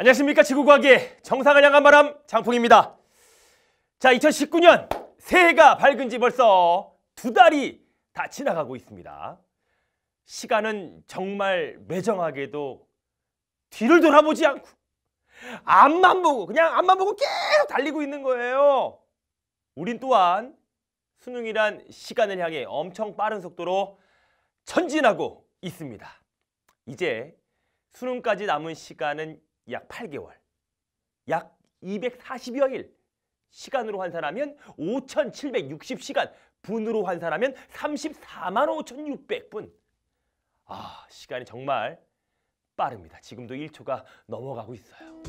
안녕하십니까 지구과학의 정상을 향한 바람 장풍입니다. 자 2019년 새해가 밝은 지 벌써 두 달이 다 지나가고 있습니다. 시간은 정말 매정하게도 뒤를 돌아보지 않고 앞만 보고 그냥 앞만 보고 계속 달리고 있는 거예요. 우린 또한 수능이란 시간을 향해 엄청 빠른 속도로 천진하고 있습니다. 이제 수능까지 남은 시간은 약 8개월, 약 240여일, 시간으로 환산하면 5,760시간, 분으로 환산하면 34만 5,600분. 아, 시간이 정말 빠릅니다. 지금도 1초가 넘어가고 있어요.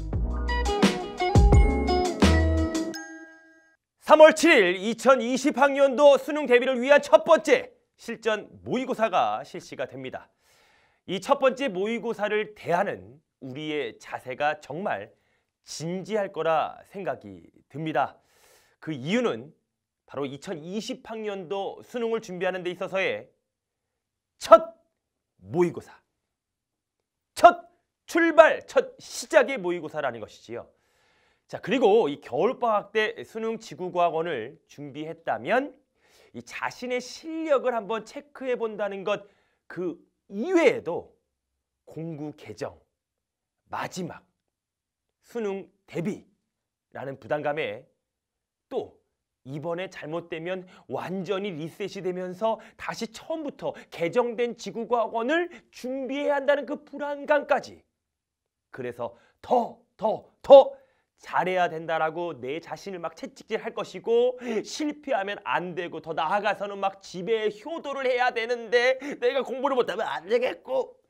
3월 7일 2020학년도 수능 대비를 위한 첫 번째 실전 모의고사가 실시가 됩니다. 이 첫 번째 모의고사를 대하는 우리의 자세가 정말 진지할 거라 생각이 듭니다. 그 이유는 바로 2020학년도 수능을 준비하는 데 있어서의 첫 모의고사, 첫 출발, 첫 시작의 모의고사라는 것이지요. 자 그리고 이 겨울방학 때 수능 지구과학원을 준비했다면 이 자신의 실력을 한번 체크해 본다는 것 그 이외에도 공구 개정, 마지막 수능 대비라는 부담감에 또 이번에 잘못되면 완전히 리셋이 되면서 다시 처음부터 개정된 지구과학원을 준비해야 한다는 그 불안감까지 그래서 더 더, 더 잘해야 된다라고 내 자신을 막 채찍질할 것이고 실패하면 안 되고 더 나아가서는 막 집에 효도를 해야 되는데 내가 공부를 못하면 안 되겠고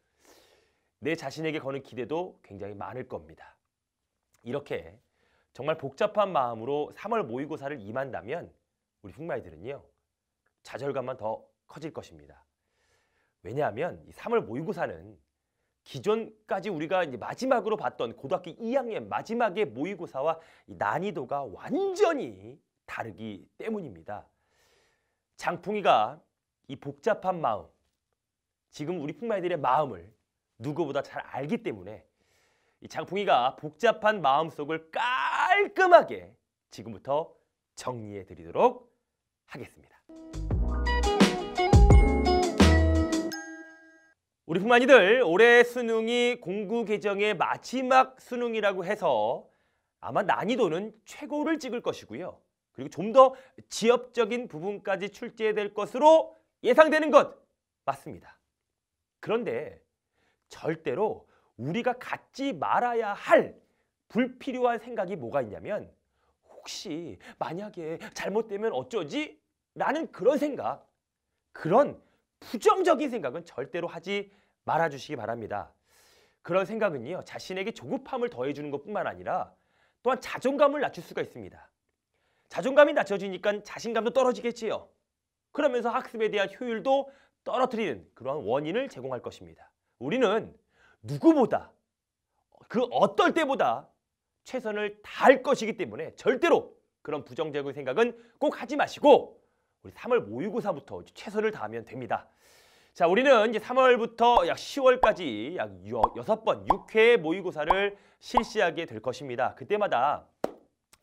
내 자신에게 거는 기대도 굉장히 많을 겁니다. 이렇게 정말 복잡한 마음으로 3월 모의고사를 임한다면 우리 흑마이들은요. 좌절감만 더 커질 것입니다. 왜냐하면 이 3월 모의고사는 기존까지 우리가 이제 마지막으로 봤던 고등학교 2학년 마지막의 모의고사와 난이도가 완전히 다르기 때문입니다. 장풍이가 이 복잡한 마음, 지금 우리 풍마이들의 마음을 누구보다 잘 알기 때문에 이 장풍이가 복잡한 마음속을 깔끔하게 지금부터 정리해 드리도록 하겠습니다. 우리 풍만이들 올해 수능이 공구 개정의 마지막 수능이라고 해서 아마 난이도는 최고를 찍을 것이고요. 그리고 좀 더 지엽적인 부분까지 출제될 것으로 예상되는 것 맞습니다. 그런데 절대로 우리가 갖지 말아야 할 불필요한 생각이 뭐가 있냐면 혹시 만약에 잘못되면 어쩌지? 라는 그런 생각, 그런 부정적인 생각은 절대로 하지 말아주시기 바랍니다. 그런 생각은요, 자신에게 조급함을 더해주는 것뿐만 아니라 또한 자존감을 낮출 수가 있습니다. 자존감이 낮춰지니까 자신감도 떨어지겠지요. 그러면서 학습에 대한 효율도 떨어뜨리는 그러한 원인을 제공할 것입니다. 우리는 누구보다 그 어떨 때보다 최선을 다할 것이기 때문에 절대로 그런 부정적인 생각은 꼭 하지 마시고 우리 3월 모의고사부터 최선을 다하면 됩니다. 자, 우리는 이제 3월부터 약 10월까지 약 6번, 6회 모의고사를 실시하게 될 것입니다. 그때마다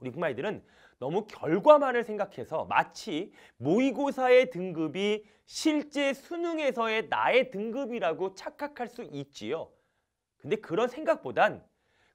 우리 부마이들은 너무 결과만을 생각해서 마치 모의고사의 등급이 실제 수능에서의 나의 등급이라고 착각할 수 있지요. 근데 그런 생각보단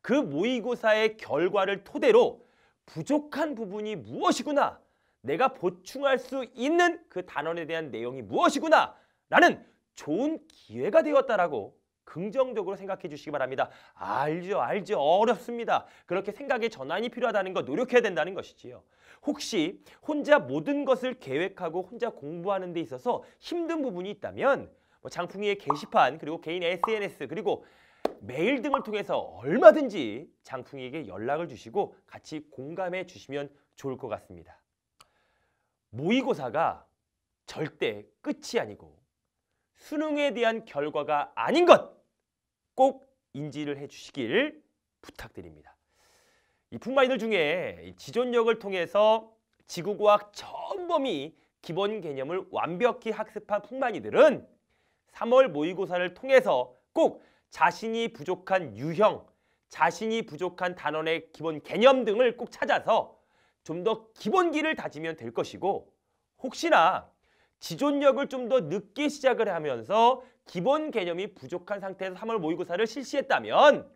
그 모의고사의 결과를 토대로 부족한 부분이 무엇이구나 내가 보충할 수 있는 그 단원에 대한 내용이 무엇이구나 라는 좋은 기회가 되었다라고 긍정적으로 생각해 주시기 바랍니다. 알죠, 알죠. 어렵습니다. 그렇게 생각의 전환이 필요하다는 거 노력해야 된다는 것이지요. 혹시 혼자 모든 것을 계획하고 혼자 공부하는 데 있어서 힘든 부분이 있다면 뭐 장풍이의 게시판 그리고 개인 SNS 그리고 메일 등을 통해서 얼마든지 장풍이에게 연락을 주시고 같이 공감해 주시면 좋을 것 같습니다. 모의고사가 절대 끝이 아니고 수능에 대한 결과가 아닌 것 꼭 인지를 해주시길 부탁드립니다. 이품마이들 중에 지존력을 통해서 지구과학 전범위 기본 개념을 완벽히 학습한 풋마이들은 3월 모의고사를 통해서 꼭 자신이 부족한 유형, 자신이 부족한 단원의 기본 개념 등을 꼭 찾아서 좀 더 기본기를 다지면 될 것이고 혹시나 지존력을 좀 더 늦게 시작을 하면서 기본 개념이 부족한 상태에서 3월 모의고사를 실시했다면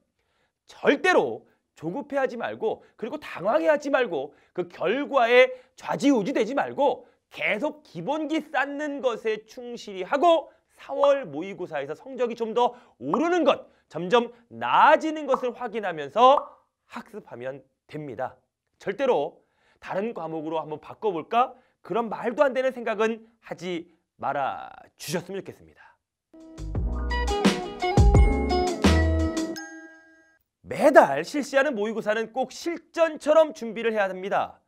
절대로 조급해하지 말고 그리고 당황해하지 말고 그 결과에 좌지우지되지 말고 계속 기본기 쌓는 것에 충실히 하고 4월 모의고사에서 성적이 좀 더 오르는 것, 점점 나아지는 것을 확인하면서 학습하면 됩니다. 절대로 다른 과목으로 한번 바꿔볼까? 그런 말도 안 되는 생각은 하지 말아 주셨으면 좋겠습니다. 매달 실시하는 모의고사는 꼭 실전처럼 준비를 해야 합니다.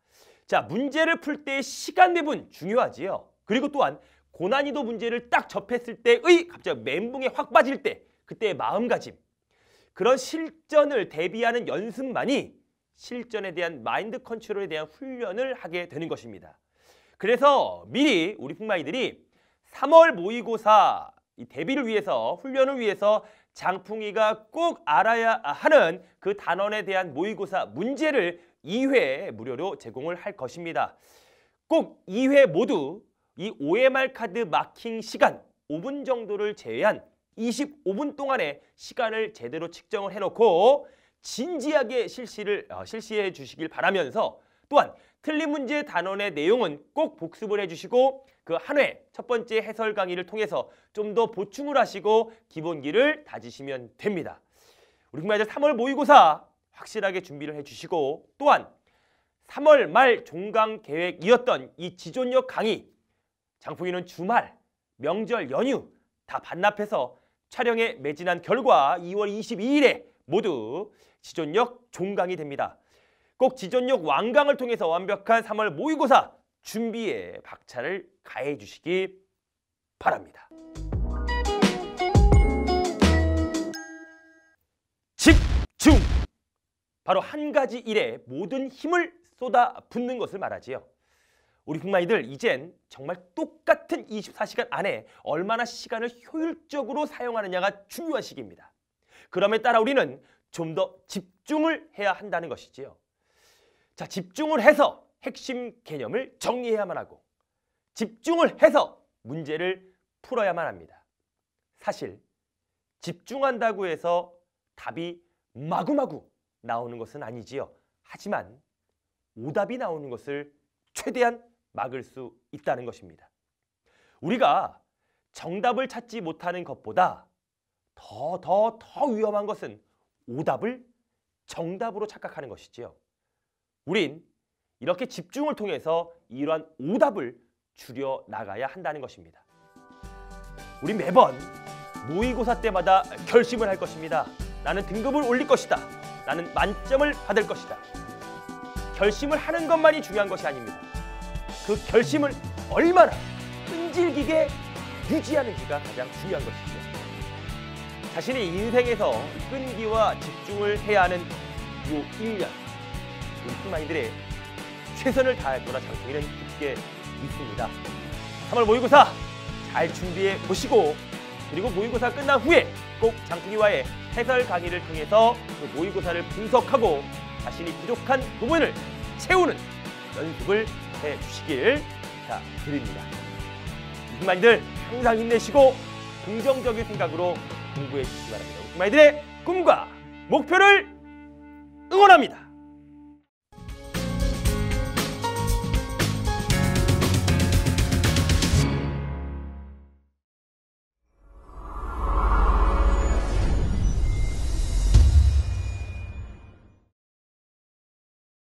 자, 문제를 풀 때의 시간 내분 중요하지요. 그리고 또한 고난이도 문제를 딱 접했을 때의 갑자기 멘붕에 확 빠질 때 그때의 마음가짐 그런 실전을 대비하는 연습만이 실전에 대한 마인드 컨트롤에 대한 훈련을 하게 되는 것입니다. 그래서 미리 우리 풍마이들이 3월 모의고사 이 대비를 위해서 훈련을 위해서 장풍이가 꼭 알아야 하는 그 단원에 대한 모의고사 문제를 2회 무료로 제공을 할 것입니다. 꼭 2회 모두 이 OMR 카드 마킹 시간 5분 정도를 제외한 25분 동안의 시간을 제대로 측정을 해놓고 진지하게 실시를 어, 실시해 주시길 바라면서 또한 틀린 문제 단원의 내용은 꼭 복습을 해주시고 그 한 회 첫 번째 해설 강의를 통해서 좀 더 보충을 하시고 기본기를 다지시면 됩니다. 우리 국민아들 3월 모의고사 확실하게 준비를 해주시고 또한 3월 말 종강 계획이었던 이 지존력 강의 장풍이는 주말, 명절, 연휴 다 반납해서 촬영에 매진한 결과 2월 22일에 모두 지존력 종강이 됩니다. 꼭 지전력 완강을 통해서 완벽한 3월 모의고사 준비에 박차를 가해 주시기 바랍니다. 집중! 바로 한 가지 일에 모든 힘을 쏟아 붓는 것을 말하지요. 우리 흑마이들 이젠 정말 똑같은 24시간 안에 얼마나 시간을 효율적으로 사용하느냐가 중요한 시기입니다. 그럼에 따라 우리는 좀 더 집중을 해야 한다는 것이지요. 자, 집중을 해서 핵심 개념을 정리해야만 하고 집중을 해서 문제를 풀어야만 합니다. 사실 집중한다고 해서 답이 마구마구 나오는 것은 아니지요. 하지만 오답이 나오는 것을 최대한 막을 수 있다는 것입니다. 우리가 정답을 찾지 못하는 것보다 더 더 더 위험한 것은 오답을 정답으로 착각하는 것이지요. 우린 이렇게 집중을 통해서 이러한 오답을 줄여 나가야 한다는 것입니다. 우리 매번 모의고사 때마다 결심을 할 것입니다. 나는 등급을 올릴 것이다. 나는 만점을 받을 것이다. 결심을 하는 것만이 중요한 것이 아닙니다. 그 결심을 얼마나 끈질기게 유지하는지가 가장 중요한 것이죠. 자신의 인생에서 끈기와 집중을 해야 하는 요 1년 우리 팀아이들의 최선을 다해 놀아 장소이는 깊게 믿습니다 3월 모의고사 잘 준비해 보시고 그리고 모의고사 끝난 후에 꼭 장풍이와의 해설 강의를 통해서 그 모의고사를 분석하고 자신이 부족한 부분을 채우는 연습을 해주시길 부탁드립니다. 우승마이들 항상 힘내시고 긍정적인 생각으로 공부해 주시기 바랍니다. 우승마이들의 꿈과 목표를 응원합니다.